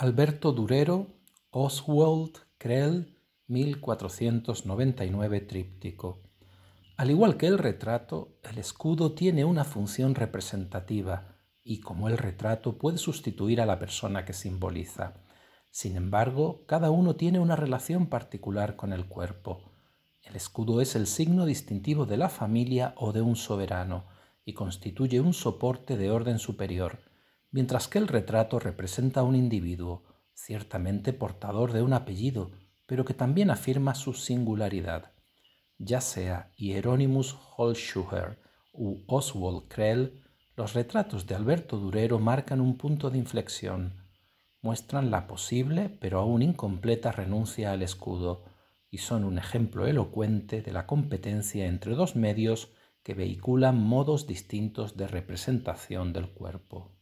Alberto Durero, Oswald Krell, 1499 tríptico. Al igual que el retrato, el escudo tiene una función representativa y como el retrato puede sustituir a la persona que simboliza. Sin embargo, cada uno tiene una relación particular con el cuerpo. El escudo es el signo distintivo de la familia o de un soberano y constituye un soporte de orden superior mientras que el retrato representa a un individuo ciertamente portador de un apellido, pero que también afirma su singularidad. Ya sea Hieronymus Holschuher u Oswald Krell, los retratos de Alberto Durero marcan un punto de inflexión. Muestran la posible pero aún incompleta renuncia al escudo y son un ejemplo elocuente de la competencia entre dos medios que vehiculan modos distintos de representación del cuerpo.